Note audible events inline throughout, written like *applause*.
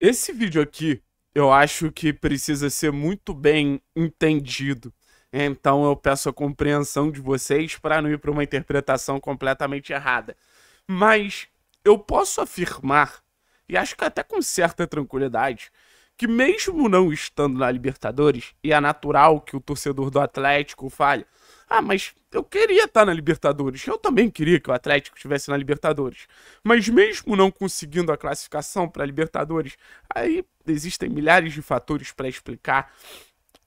Esse vídeo aqui, eu acho que precisa ser muito bem entendido. Então eu peço a compreensão de vocês para não ir para uma interpretação completamente errada. Mas eu posso afirmar, e acho que até com certa tranquilidade, que mesmo não estando na Libertadores, e é natural que o torcedor do Atlético fale, ah, mas eu queria estar na Libertadores. Eu também queria que o Atlético estivesse na Libertadores. Mas mesmo não conseguindo a classificação para a Libertadores, aí existem milhares de fatores para explicar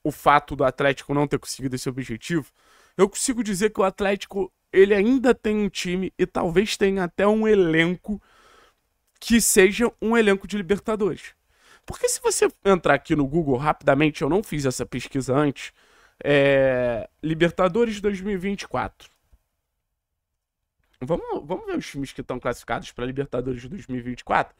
o fato do Atlético não ter conseguido esse objetivo. Eu consigo dizer que o Atlético ele ainda tem um time e talvez tenha até um elenco que seja um elenco de Libertadores. Porque se você entrar aqui no Google rapidamente, eu não fiz essa pesquisa antes, é, Libertadores 2024. Vamos, vamos ver os times que estão classificados para Libertadores 2024.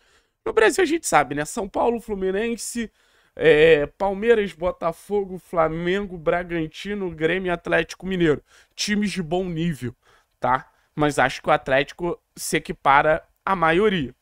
No Brasil a gente sabe, né? São Paulo, Fluminense, é, Palmeiras, Botafogo, Flamengo, Bragantino, Grêmio e Atlético Mineiro. Times de bom nível, tá? Mas acho que o Atlético se equipara a maioria.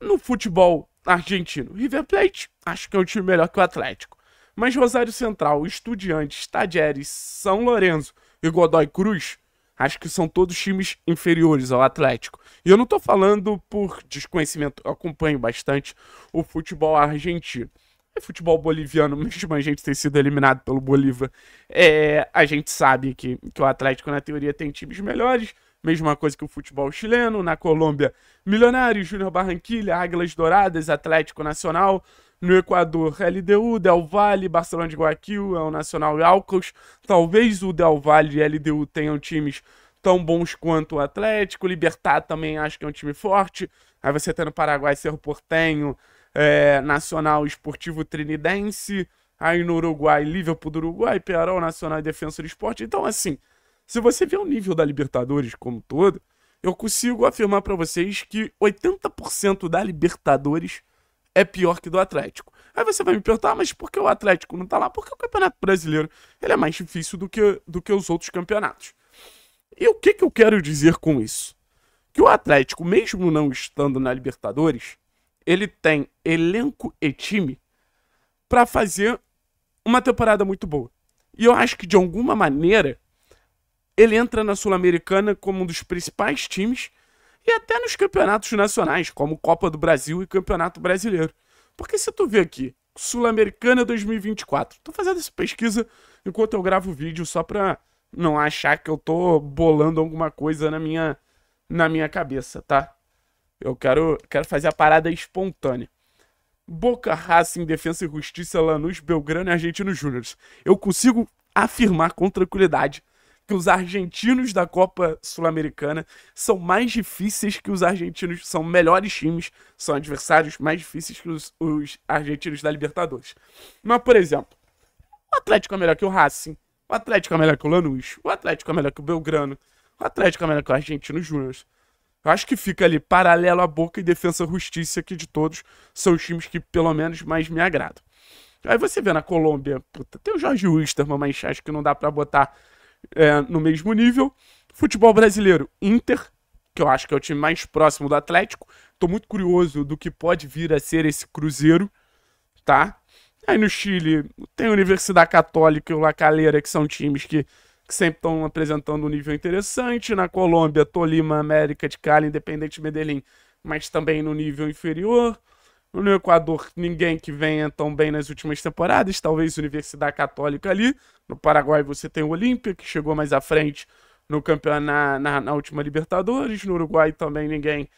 No futebol argentino, River Plate, acho que é um time melhor que o Atlético. Mas Rosário Central, Estudiantes, Tadieres, São Lourenço e Godoy Cruz, acho que são todos times inferiores ao Atlético. E eu não estou falando por desconhecimento, eu acompanho bastante o futebol argentino. É futebol boliviano, *laughs* mesmo a gente ter sido eliminado pelo Bolívar, é, a gente sabe que, que o Atlético, na teoria, tem times melhores. Mesma coisa que o futebol chileno, na Colômbia, Milionários, Júnior Barranquilha, Águilas Douradas, Atlético Nacional, no Equador, LDU, Del Valle, Barcelona de Guayaquil, El é Nacional e Alcos. Talvez o Del Valle e LDU tenham times tão bons quanto o Atlético. Libertar também acho que é um time forte. Aí você tem tá no Paraguai Cerro Portenho, é, Nacional Esportivo Trinidense. Aí no Uruguai, Liverpool do Uruguai, Pearol Nacional e Defensor do Esporte. Então, assim, se você vê o nível da Libertadores como um todo, eu consigo afirmar para vocês que 80% da Libertadores é pior que do Atlético. Aí você vai me perguntar, ah, mas por que o Atlético não tá lá? Porque o Campeonato Brasileiro ele é mais difícil do que, do que os outros campeonatos. E o que, que eu quero dizer com isso? Que o Atlético, mesmo não estando na Libertadores, ele tem elenco e time para fazer uma temporada muito boa. E eu acho que de alguma maneira ele entra na Sul-Americana como um dos principais times e até nos campeonatos nacionais, como Copa do Brasil e Campeonato Brasileiro. Porque se tu vê aqui, Sul-Americana 2024, tô fazendo essa pesquisa enquanto eu gravo o vídeo só pra não achar que eu tô bolando alguma coisa na minha, na minha cabeça, tá? Eu quero, quero fazer a parada espontânea. Boca Racing, Defesa e Justiça, Lanús, Belgrano e Argentino Júnior. Eu consigo afirmar com tranquilidade que os argentinos da Copa Sul-Americana são mais difíceis que os argentinos, são melhores times, são adversários mais difíceis que os, os argentinos da Libertadores. Mas, por exemplo, o Atlético é melhor que o Racing, o Atlético é melhor que o Lanús, o Atlético é melhor que o Belgrano, o Atlético é melhor que o Argentino Júnior. Eu acho que fica ali paralelo à Boca e defesa Justiça, que de todos são os times que pelo menos mais me agradam. Aí você vê na Colômbia, puta, tem o Jorge Wisterman, mas acho que não dá para botar é, no mesmo nível. Futebol brasileiro, Inter, que eu acho que é o time mais próximo do Atlético. Tô muito curioso do que pode vir a ser esse Cruzeiro, tá? Aí no Chile tem a Universidade Católica e o La Calera, que são times que, que sempre estão apresentando um nível interessante. Na Colômbia, Tolima, América de Cali, Independente Medellín, mas também no nível inferior. No Equador, ninguém que venha tão bem nas últimas temporadas, talvez Universidade Católica ali. No Paraguai, você tem o Olímpia, que chegou mais à frente no campeonato, na, na, na, última Libertadores. No Uruguai também ninguém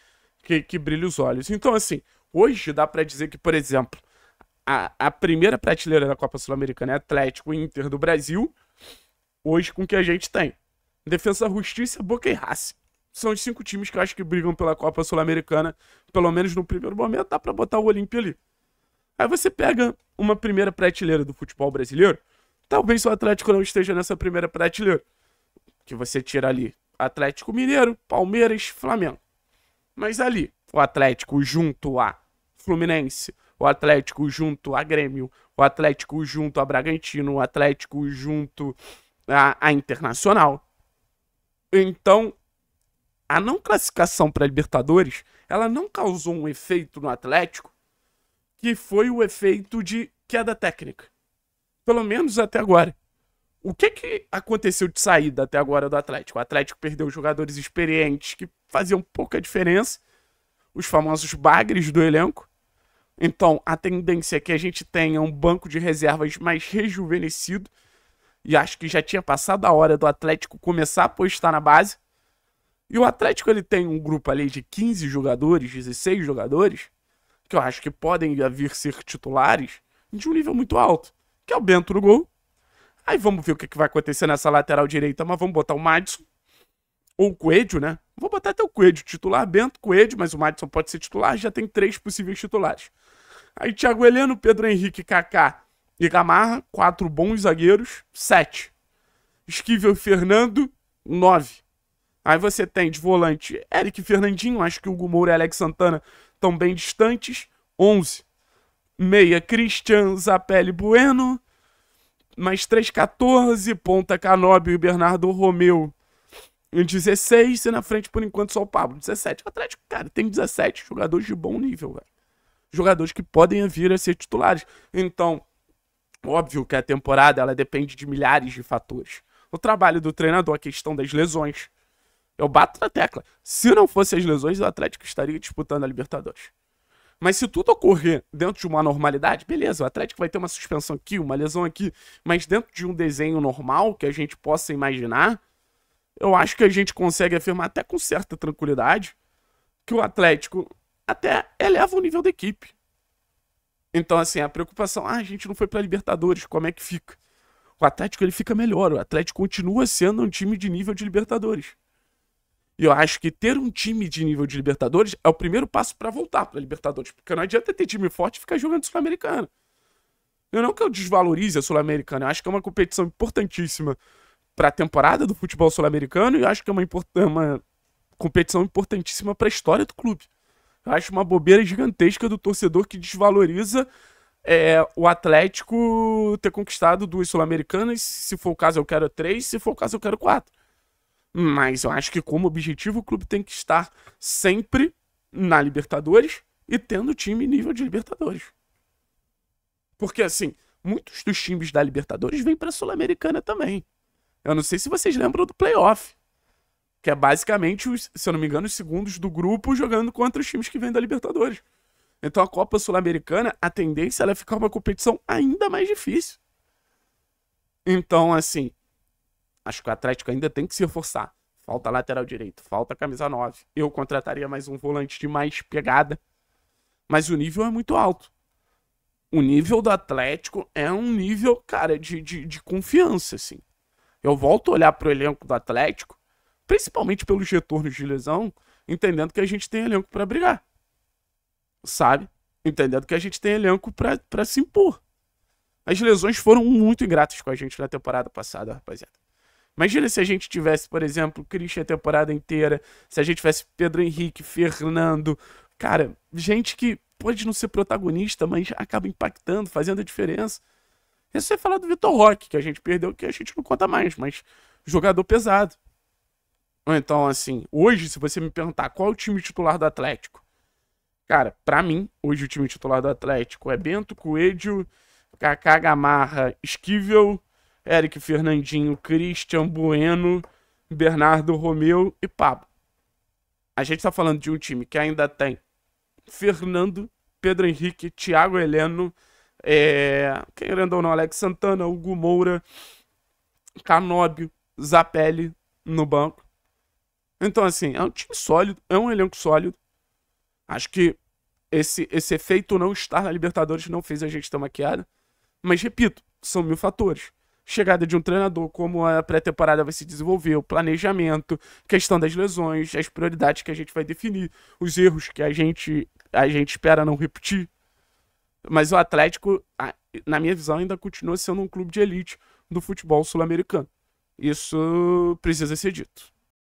que, que brilha os olhos. Então, assim, hoje dá para dizer que, por exemplo, a, a primeira prateleira da Copa Sul-Americana é Atlético Inter do Brasil, hoje com o que a gente tem. Defesa Justiça, Boca e Racing são os cinco times que eu acho que brigam pela Copa Sul-Americana, pelo menos no primeiro momento, dá para botar o Olímpia ali. Aí você pega uma primeira prateleira do futebol brasileiro, talvez o Atlético não esteja nessa primeira prateleira, que você tira ali Atlético Mineiro, Palmeiras, Flamengo. Mas ali, o Atlético junto a Fluminense, o Atlético junto a Grêmio, o Atlético junto a Bragantino, o Atlético junto a, a Internacional. Então, a não classificação para a Libertadores, ela não causou um efeito no Atlético que foi o efeito de queda técnica. Pelo menos até agora. O que, que aconteceu de saída até agora do Atlético? O Atlético perdeu jogadores experientes que faziam pouca diferença, os famosos bagres do elenco. Então, a tendência é que a gente tenha um banco de reservas mais rejuvenescido. E acho que já tinha passado a hora do Atlético começar a apostar na base. E o Atlético ele tem um grupo ali de 15 jogadores, 16 jogadores, que eu acho que podem vir ser titulares de um nível muito alto, que é o Bento no gol. Aí vamos ver o que, que vai acontecer nessa lateral direita, mas vamos botar o Madison ou o Coelho, né? Vou botar até o Coelho, titular Bento, Coelho, mas o Madison pode ser titular, já tem três possíveis titulares. Aí Thiago Heleno, Pedro Henrique, Kaká e Gamarra, quatro bons zagueiros, sete. Esquivel Fernando, nove. Aí você tem de volante Eric Fernandinho, acho que o Gumoura e Alex Santana estão bem distantes. 11. Meia, Christian Zapelli Bueno. Mais 3, 14. Ponta, Canóbio e Bernardo Romeu. 16. E na frente, por enquanto, só o Pablo. 17. O Atlético, cara, tem 17 jogadores de bom nível, velho. Jogadores que podem vir a ser titulares. Então, óbvio que a temporada ela depende de milhares de fatores. O trabalho do treinador, a questão das lesões, eu bato na tecla. Se não fossem as lesões, o Atlético estaria disputando a Libertadores. Mas se tudo ocorrer dentro de uma normalidade, beleza, o Atlético vai ter uma suspensão aqui, uma lesão aqui, mas dentro de um desenho normal que a gente possa imaginar, eu acho que a gente consegue afirmar até com certa tranquilidade que o Atlético até eleva o nível da equipe. Então, assim, a preocupação, ah, a gente não foi para Libertadores, como é que fica? O Atlético ele fica melhor, o Atlético continua sendo um time de nível de Libertadores. E eu acho que ter um time de nível de Libertadores é o primeiro passo para voltar para Libertadores, porque não adianta ter time forte e ficar jogando Sul-Americana. Eu não que eu desvalorize a Sul-Americana, eu acho que é uma competição importantíssima para a temporada do futebol sul-americano e acho que é uma, é uma competição importantíssima para a história do clube. Eu acho uma bobeira gigantesca do torcedor que desvaloriza é, o Atlético ter conquistado duas Sul-Americanas. Se for o caso, eu quero três. Se for o caso, eu quero quatro. Mas eu acho que como objetivo o clube tem que estar sempre na Libertadores e tendo time nível de Libertadores. Porque assim, muitos dos times da Libertadores vêm para a Sul-Americana também. Eu não sei se vocês lembram do playoff, que é basicamente, os, se eu não me engano, os segundos do grupo jogando contra os times que vêm da Libertadores. Então a Copa Sul-Americana, a tendência é ficar uma competição ainda mais difícil. Então, assim, Acho que o Atlético ainda tem que se reforçar. Falta lateral direito, falta camisa 9. Eu contrataria mais um volante de mais pegada. Mas o nível é muito alto. O nível do Atlético é um nível, cara, de, de, de confiança, assim. Eu volto a olhar pro elenco do Atlético, principalmente pelos retornos de lesão, entendendo que a gente tem elenco para brigar. Sabe? Entendendo que a gente tem elenco para se impor. As lesões foram muito ingratas com a gente na temporada passada, rapaziada. Imagina se a gente tivesse, por exemplo, Christian a temporada inteira, se a gente tivesse Pedro Henrique, Fernando, cara, gente que pode não ser protagonista, mas acaba impactando, fazendo a diferença. Isso é falar do Vitor Roque, que a gente perdeu, que a gente não conta mais, mas jogador pesado. Então, assim, hoje, se você me perguntar qual é o time titular do Atlético, cara, para mim, hoje o time titular do Atlético é Bento, Coelho, Kaká Gamarra, Esquivel, Eric Fernandinho, Christian Bueno, Bernardo Romeu e Pablo. A gente está falando de um time que ainda tem Fernando, Pedro Henrique, Thiago Heleno, é, querendo ou não, Alex Santana, Hugo Moura, Canóbio, Zapelli no banco. Então, assim, é um time sólido, é um elenco sólido. Acho que esse, esse efeito não estar na Libertadores não fez a gente ter uma queda. Mas, repito, são mil fatores chegada de um treinador, como a pré-temporada vai se desenvolver, o planejamento, questão das lesões, as prioridades que a gente vai definir, os erros que a gente, a gente espera não repetir. Mas o Atlético, na minha visão, ainda continua sendo um clube de elite do futebol sul-americano. Isso precisa ser dito.